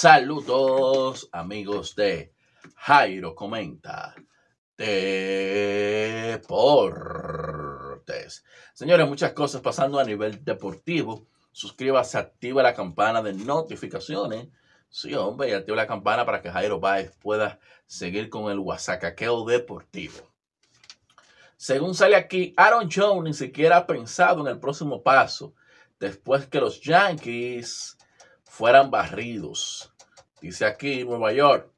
Saludos amigos de Jairo Comenta Deportes. Señores, muchas cosas pasando a nivel deportivo. Suscríbase, activa la campana de notificaciones. Sí, hombre, y activa la campana para que Jairo Baez pueda seguir con el guasacaqueo deportivo. Según sale aquí, Aaron Jones ni siquiera ha pensado en el próximo paso después que los Yankees fueran barridos Dice aquí Nueva York.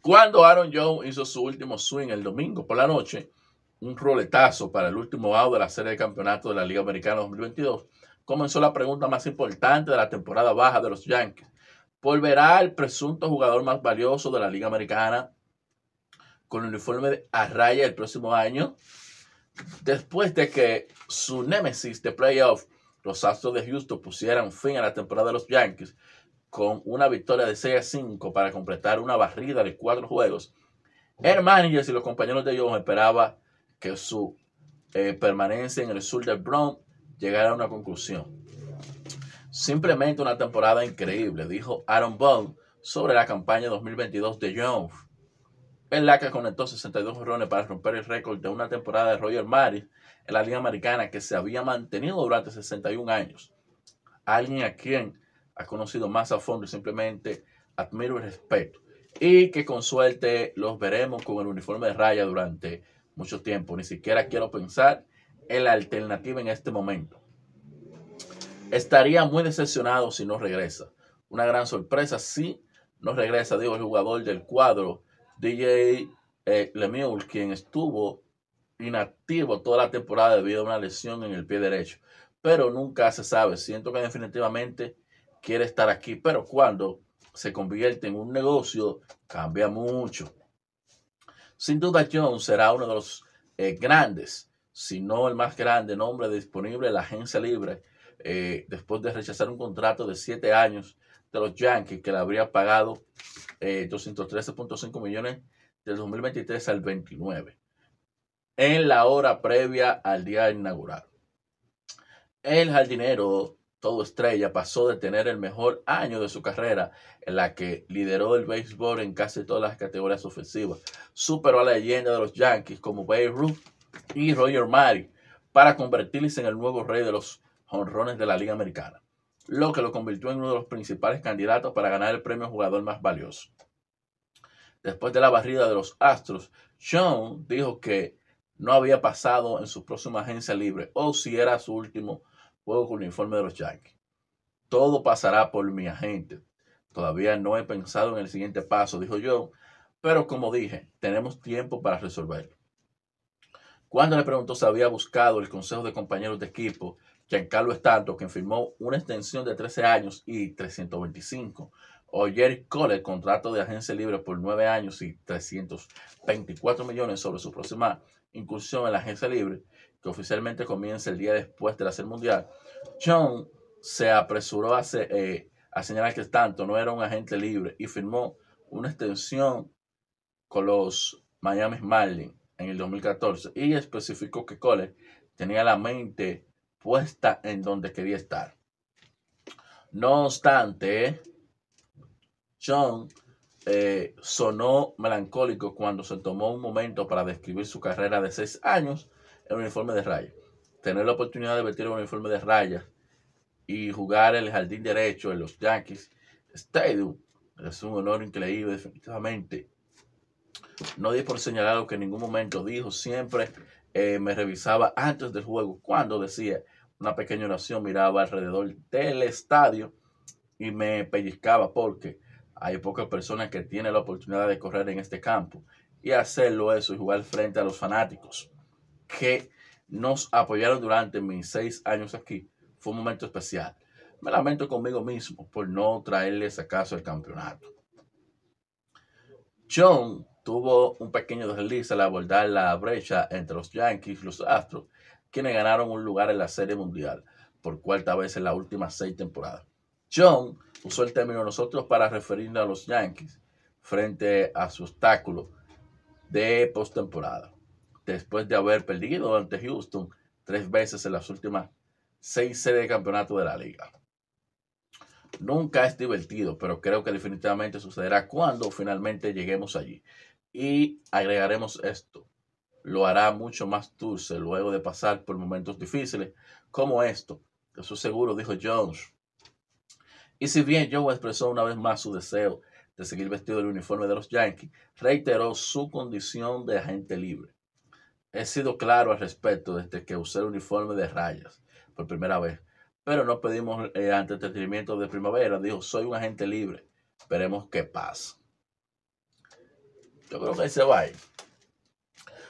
Cuando Aaron Jones hizo su último swing el domingo por la noche, un roletazo para el último out de la serie de campeonato de la Liga Americana 2022, comenzó la pregunta más importante de la temporada baja de los Yankees. ¿Volverá el presunto jugador más valioso de la Liga Americana con el uniforme a raya el próximo año? Después de que su némesis de playoff, los Astros de Houston, pusieran fin a la temporada de los Yankees, con una victoria de 6 a 5 para completar una barrida de cuatro juegos. El manager y los compañeros de ellos esperaba que su eh, permanencia en el sur del Brown. llegara a una conclusión. Simplemente una temporada increíble, dijo Aaron Bond sobre la campaña 2022 de Jones, en la que conectó 62 rones para romper el récord de una temporada de Roger Maris en la Liga Americana que se había mantenido durante 61 años. Alguien a quien ha conocido más a fondo y simplemente admiro y respeto. Y que con suerte los veremos con el uniforme de raya durante mucho tiempo. Ni siquiera quiero pensar en la alternativa en este momento. Estaría muy decepcionado si no regresa. Una gran sorpresa si no regresa, digo, el jugador del cuadro, DJ eh, Lemieux, quien estuvo inactivo toda la temporada debido a una lesión en el pie derecho. Pero nunca se sabe. Siento que definitivamente quiere estar aquí, pero cuando se convierte en un negocio, cambia mucho. Sin duda, John será uno de los eh, grandes, si no el más grande nombre disponible en la agencia libre, eh, después de rechazar un contrato de siete años de los Yankees que le habría pagado 213.5 eh, millones del 2023 al 29, en la hora previa al día inaugural. El jardinero todo estrella, pasó de tener el mejor año de su carrera, en la que lideró el béisbol en casi todas las categorías ofensivas. Superó a la leyenda de los Yankees como Babe Ruth y Roger Maris para convertirse en el nuevo rey de los honrones de la Liga Americana, lo que lo convirtió en uno de los principales candidatos para ganar el premio jugador más valioso. Después de la barrida de los Astros, Sean dijo que no había pasado en su próxima agencia libre o si era su último juego con el informe de los Yankees. Todo pasará por mi agente. Todavía no he pensado en el siguiente paso, dijo yo, pero como dije, tenemos tiempo para resolverlo. Cuando le preguntó si había buscado el consejo de compañeros de equipo, Giancarlo Stanton, quien firmó una extensión de 13 años y 325, o Jerry Cole, el contrato de agencia libre por 9 años y 324 millones sobre su próxima incursión en la agencia libre, que oficialmente comienza el día después de la Serie Mundial, John se apresuró eh, a, señalar que tanto no era un agente libre y firmó una extensión con los Miami Marlins en el 2014 y especificó que Cole tenía la mente puesta en donde quería estar. No obstante, John eh, sonó melancólico cuando se tomó un momento para describir su carrera de seis años el uniforme de raya, Tener la oportunidad de vestir el uniforme de raya y jugar el jardín derecho en los Yankees Stadium es un honor increíble, definitivamente. No di por señalado que en ningún momento dijo, siempre eh, me revisaba antes del juego, cuando decía una pequeña oración, miraba alrededor del estadio y me pellizcaba porque hay pocas personas que tienen la oportunidad de correr en este campo y hacerlo eso y jugar frente a los fanáticos que nos apoyaron durante mis seis años aquí. Fue un momento especial. Me lamento conmigo mismo por no traerles acaso el campeonato. John tuvo un pequeño desliz al abordar la brecha entre los Yankees y los Astros, quienes ganaron un lugar en la Serie Mundial por cuarta vez en las últimas seis temporadas. John usó el término nosotros para referirnos a los Yankees frente a su obstáculo de postemporada después de haber perdido ante Houston tres veces en las últimas seis series de campeonato de la liga. Nunca es divertido, pero creo que definitivamente sucederá cuando finalmente lleguemos allí. Y agregaremos esto. Lo hará mucho más dulce luego de pasar por momentos difíciles como esto. Eso seguro, dijo Jones. Y si bien Joe expresó una vez más su deseo de seguir vestido del uniforme de los Yankees, reiteró su condición de agente libre. He sido claro al respecto desde que usé el uniforme de rayas por primera vez. Pero no pedimos el eh, entretenimiento de primavera. Dijo, soy un agente libre. Veremos qué pasa. Yo creo que ahí se va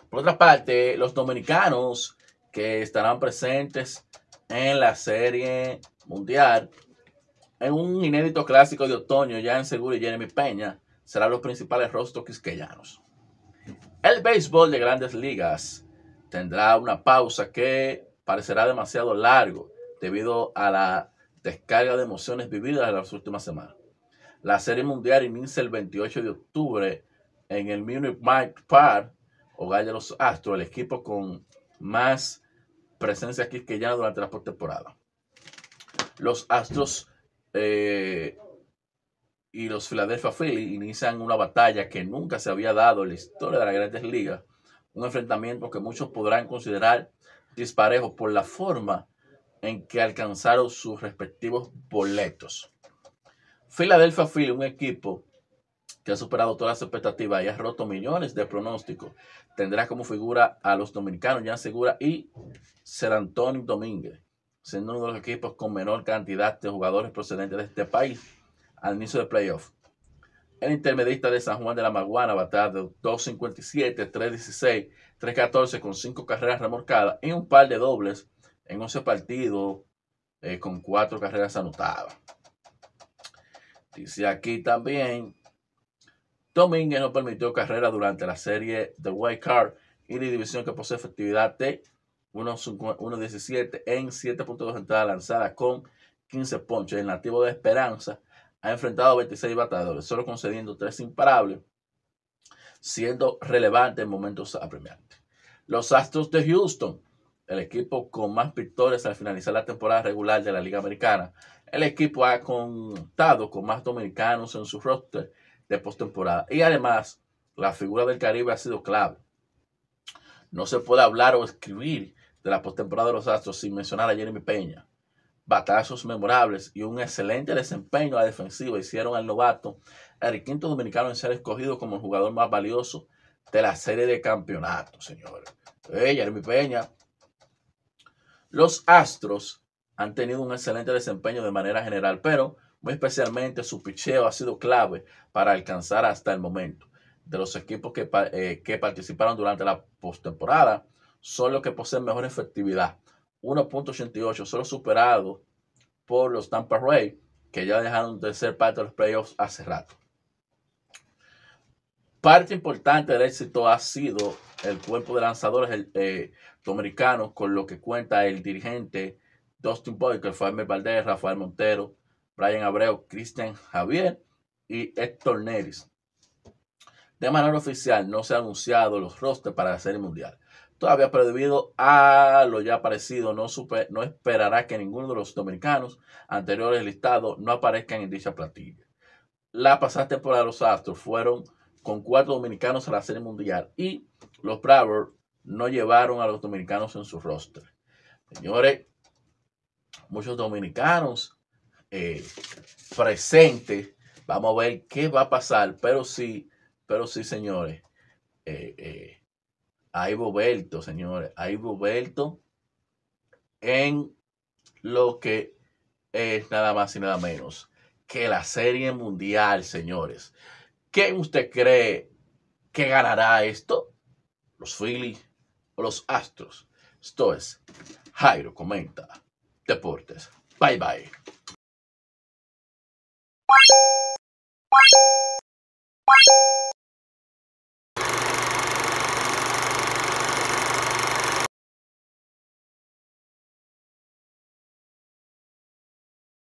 Por otra parte, los dominicanos que estarán presentes en la serie mundial, en un inédito clásico de otoño, ya en Seguro y Jeremy Peña, serán los principales rostros quisqueyanos. El béisbol de grandes ligas tendrá una pausa que parecerá demasiado largo debido a la descarga de emociones vividas en las últimas semanas. La Serie Mundial inicia el 28 de octubre en el Munich Mike Park, hogar de los Astros, el equipo con más presencia aquí que ya durante la postemporada. Los Astros eh, y los Philadelphia Phillies inician una batalla que nunca se había dado en la historia de las grandes ligas. Un enfrentamiento que muchos podrán considerar disparejo por la forma en que alcanzaron sus respectivos boletos. Philadelphia Phillies, un equipo que ha superado todas las expectativas y ha roto millones de pronósticos, tendrá como figura a los dominicanos Jan Segura y Ser Antonio Domínguez, siendo uno de los equipos con menor cantidad de jugadores procedentes de este país al inicio del playoff. El intermedista de San Juan de la Maguana estar de 2.57, 3.16, 3.14 con 5 carreras remorcadas y un par de dobles en 11 partidos eh, con 4 carreras anotadas. Dice aquí también, Domínguez no permitió carrera durante la serie de White Card y la división que posee efectividad de 1.17 en 7.2 entradas lanzadas con 15 ponches. El nativo de Esperanza ha enfrentado 26 bateadores, solo concediendo tres imparables, siendo relevante en momentos apremiantes. Los Astros de Houston, el equipo con más victorias al finalizar la temporada regular de la Liga Americana. El equipo ha contado con más dominicanos en su roster de postemporada. Y además, la figura del Caribe ha sido clave. No se puede hablar o escribir de la postemporada de los Astros sin mencionar a Jeremy Peña batazos memorables y un excelente desempeño a defensiva hicieron al novato el quinto dominicano en ser escogido como el jugador más valioso de la serie de campeonatos, señores. Hey, Jeremy Peña. Los Astros han tenido un excelente desempeño de manera general, pero muy especialmente su picheo ha sido clave para alcanzar hasta el momento. De los equipos que eh, participaron durante la postemporada, son los que poseen mejor efectividad 1.88, solo superado por los Tampa Bay, que ya dejaron de ser parte de los playoffs hace rato. Parte importante del éxito ha sido el cuerpo de lanzadores eh, dominicanos, con lo que cuenta el dirigente Dustin Boyker, Amel Valdez, Rafael Montero, Brian Abreu, Cristian Javier y Héctor Neris. De manera oficial, no se han anunciado los rosters para la Serie Mundial todavía pero a lo ya aparecido no, no esperará que ninguno de los dominicanos anteriores listados no aparezcan en dicha platilla. La pasada temporada los Astros fueron con cuatro dominicanos a la Serie Mundial y los Braves no llevaron a los dominicanos en su roster. Señores, muchos dominicanos eh, presentes. Vamos a ver qué va a pasar, pero sí, pero sí, señores. eh, eh a Boberto, señores, hay Ivo en lo que es nada más y nada menos que la Serie Mundial, señores. ¿Quién usted cree que ganará esto? ¿Los Phillies o los Astros? Esto es Jairo Comenta Deportes. Bye bye.